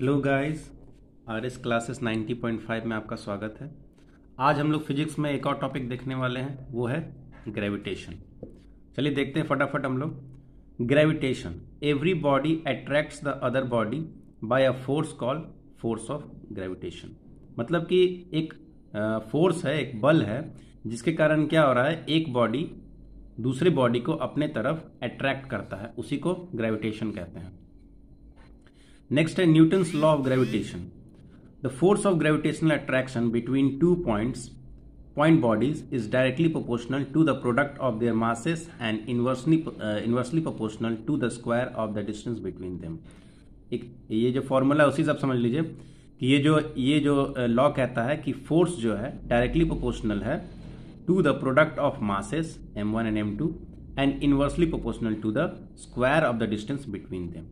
Hello guys R S classes 90.5 में आपका स्वागत है आज हम लोग फिजिक्स में एक और टॉपिक देखने वाले हैं वो है ग्रेविटेशन चलिए देखते हैं फटाफट हम लोग gravitation every body attracts the other body by a force call force of gravitation मतलब कि एक फोर्स है एक बल है जिसके कारण क्या हो रहा है एक बॉडी दूसरे बॉडी को अपने तरफ अट्रैक्ट करता है उसी को ग्रेविटेशन कहते हैं Next is Newton's law of gravitation. The force of gravitational attraction between two points, point bodies, is directly proportional to the product of their masses and inversely uh, inversely proportional to the square of the distance between them. एक ये जो formula उसी से आप समझ लीजिए कि ये जो ये जो लॉ uh, कहता है कि फोर्स जो है डायरेक्टली प्रोपोर्शनल है to the product of masses M one and M two and inversely proportional to the square of the distance between them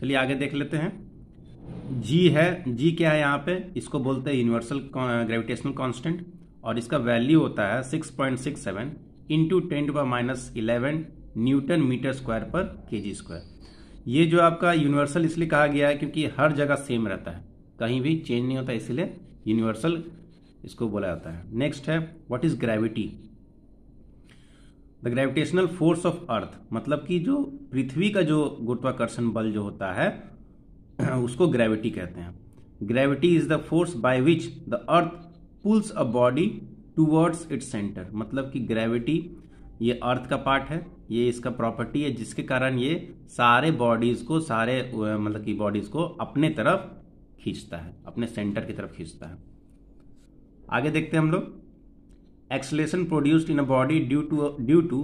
चलिए आगे देख लेते हैं जी है जी क्या है यहाँ पे इसको बोलते हैं यूनिवर्सल ग्रेविटेशनल कांस्टेंट और इसका वैल्यू होता है 6.67 point six seven into ten to minus eleven newton meter square पर के जी स्क्वायर ये जो आपका यूनिवर्सल इसलिए कहा गया है क्योंकि हर जगह सेम रहता है कहीं भी चेंज नहीं होता इसलिए यूनिवर्सल इसको बोला जाता है नेक्स्ट है what is gravity the gravitational force of earth मतलब कि जो पृथ्वी का जो गुरुत्वाकर्षण बल जो होता है उसको ग्रेविटी कहते हैं gravity is the force by which the earth pulls a body towards its centre मतलब कि ग्रेविटी ये अर्थ का पार्ट है ये इसका प्रॉपर्टी है जिसके कारण ये सारे बॉडीज को सारे मतलब कि बॉडीज को अपने तरफ खींचता है अपने सेंटर की तरफ खींचता है आगे देखते हैं हम लोग acceleration produced in a body due to due to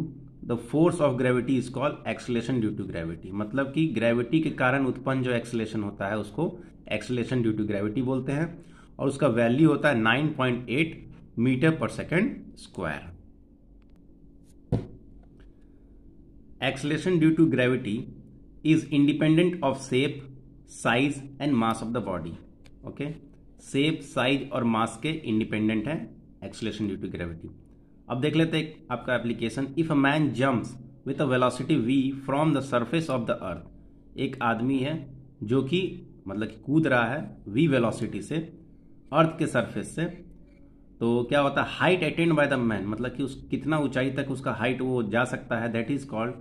the force of gravity is called acceleration due to gravity मतलब कि ग्रेविटी के कारण उत्पन्न जो एक्सलेशन होता है उसको एक्सलेशन ड्यू टू ग्रेविटी बोलते हैं और उसका वैल्यू होता है 9.8 मीटर पर second square acceleration due to gravity is independent of shape size and mass of the body okay shape size और मास के इंडिपेंडेंट है एक्सलेशन ड्यू टू ग्रेविटी अब देख लेते हैं आपका application if a man jumps with a velocity V from the surface of the earth एक आदमी है जो कि मतलब कि कूद रहा है वी वेलोसिटी से अर्थ के सरफेस से तो क्या होता है height attained by the man मतलब कि उस कितना ऊंचाई तक उसका हाइट वो जा सकता है that is called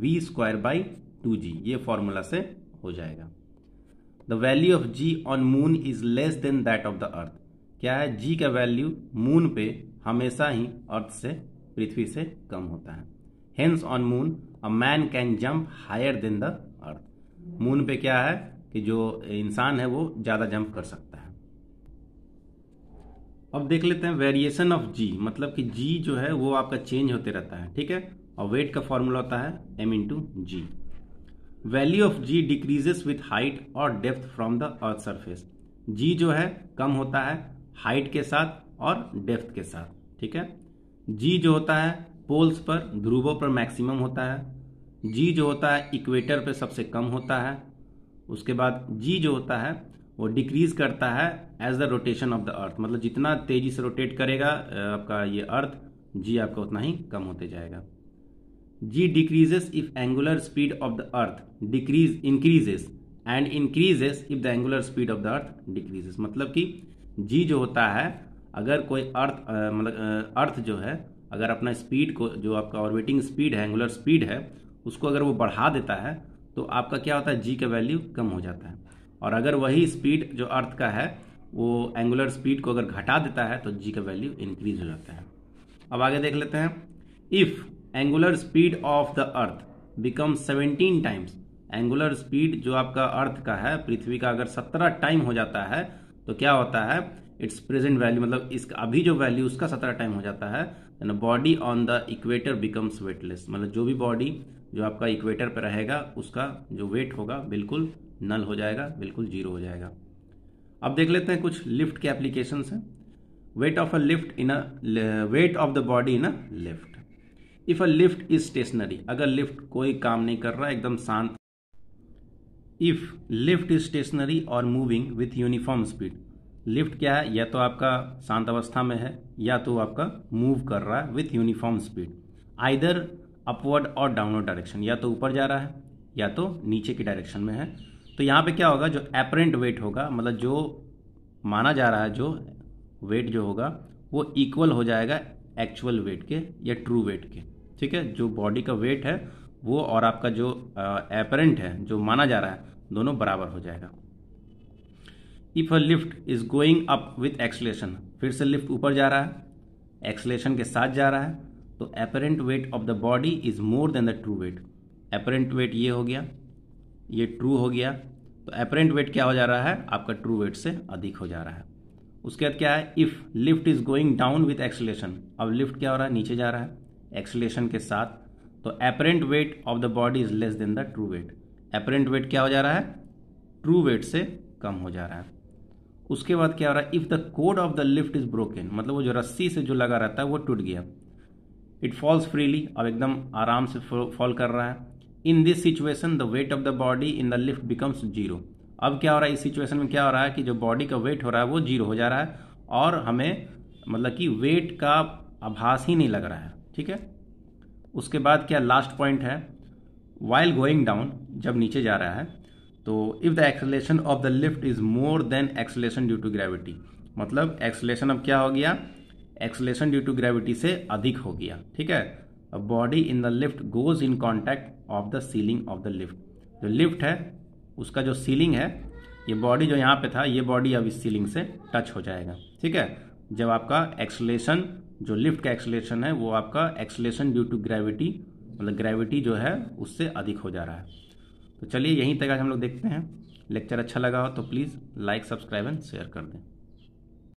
V square by two G ये फॉर्मूला से हो जाएगा the value of G on moon is less than that of the earth क्या है जी का वैल्यू मून पे हमेशा ही अर्थ से पृथ्वी से कम होता है hence on moon a man can jump higher than the earth moon पे क्या है कि जो इंसान है वो ज़्यादा जंप कर सकता है अब देख लेते हैं वेरिएशन ऑफ जी मतलब कि जी जो है वो आपका चेंज होते रहता है ठीक है और वेट का फॉर्मूला होता है M into G value of G decreases with height और depth from the earth surface G जो है कम होता है हाइट के साथ और डेप्थ के साथ ठीक है जी जो होता है पोल्स पर ध्रुवों पर मैक्सिमम होता है जी जो होता है इक्वेटर पर सबसे कम होता है उसके बाद जी जो होता है वो डिक्रीज करता है as the rotation of the earth मतलब जितना तेजी से रोटेट करेगा आपका ये अर्थ जी आपका उतना ही कम होते जाएगा G decreases if angular speed of the earth decrease increases and increases if the angular speed of the earth decreases मतलब कि जी जो होता है अगर कोई अर्थ मतलब अर्थ जो है अगर अपना स्पीड को जो आपका ऑर्बिटिंग स्पीड है एंगुलर स्पीड है उसको अगर वो बढ़ा देता है तो आपका क्या होता है जी का वैल्यू कम हो जाता है और अगर वही स्पीड जो अर्थ का है वो एंगुलर स्पीड को अगर घटा देता है तो जी का वैल्यू इंक्रीज हो जाता है अब आगे देख लेते हैं if angular speed of the earth become 17 times angular speed जो आपका अर्थ का है पृथ्वी का अगर 17 टाइम हो जाता है तो क्या होता है इट्स प्रेजेंट वैल्यू मतलब इसका अभी जो वैल्यू उसका सत्रह टाइम हो जाता है body on the equator becomes weightless मतलब जो भी बॉडी जो आपका इक्वेटर पर रहेगा उसका जो वेट होगा बिल्कुल नल हो जाएगा बिल्कुल जीरो हो जाएगा अब देख लेते हैं कुछ लिफ्ट के एप्लीकेशन है weight of a lift in a weight of the body in a lift if a lift is stationary अगर लिफ्ट कोई काम नहीं कर रहा एकदम शांत इफ लिफ्ट इज स्टेशनरी और moving with uniform speed lift क्या है या तो आपका शांत अवस्था में है या तो आपका मूव कर रहा है with uniform speed either upward और डाउनवर्ड डायरेक्शन या तो ऊपर जा रहा है या तो नीचे की डायरेक्शन में है तो यहाँ पे क्या होगा जो एपरेंट वेट होगा मतलब जो माना जा रहा है जो वेट जो होगा वो इक्वल हो जाएगा एक्चुअल वेट के या ट्रू वेट के ठीक है जो बॉडी का वेट है वो और आपका जो एपरेंट है जो माना जा रहा है दोनों बराबर हो जाएगा if a lift is going up with acceleration फिर से लिफ्ट ऊपर जा रहा है एक्सलेशन के साथ जा रहा है तो apparent weight of the body is more than the true weight apparent weight ये हो गया ये ट्रू हो गया तो एपरेंट वेट क्या हो जा रहा है आपका ट्रू वेट से अधिक हो जा रहा है उसके बाद क्या है if lift is going down with acceleration अब लिफ्ट क्या हो रहा है नीचे जा रहा है एक्सलेशन के साथ तो apparent weight of the body is less than the true weight apparent weight क्या हो जा रहा है ट्रू वेट से कम हो जा रहा है उसके बाद क्या हो रहा है if the cord of the lift is broken मतलब वो जो रस्सी से जो लगा रहता है वो टूट गया इट फॉल्स फ्रीली अब एकदम आराम से फॉल कर रहा है in this situation the weight of the body in the lift becomes zero अब क्या हो रहा है इस सिचुएशन में क्या हो रहा है कि जो बॉडी का वेट हो रहा है वो जीरो हो जा रहा है और हमें मतलब कि वेट का आभास ही नहीं लग रहा है ठीक है उसके बाद क्या लास्ट पॉइंट है वाइल गोइंग डाउन जब नीचे जा रहा है तो if the acceleration of the lift is more than acceleration due to gravity मतलब एक्सलेशन अब क्या हो गया एक्सलेशन ड्यू टू ग्रेविटी से अधिक हो गया ठीक है body in the lift goes in contact of the ceiling of the lift जो लिफ्ट है उसका जो सीलिंग है ये बॉडी जो यहाँ पे था ये बॉडी अब इस सीलिंग से टच हो जाएगा ठीक है जब आपका एक्सलेशन जो लिफ्ट का एक्सलेशन है वो आपका एक्सलेशन ड्यू टू ग्रेविटी मतलब ग्रेविटी जो है उससे अधिक हो जा रहा है तो चलिए यहीं तक आज हम लोग देखते हैं लेक्चर अच्छा लगा हो तो please like subscribe and share कर दें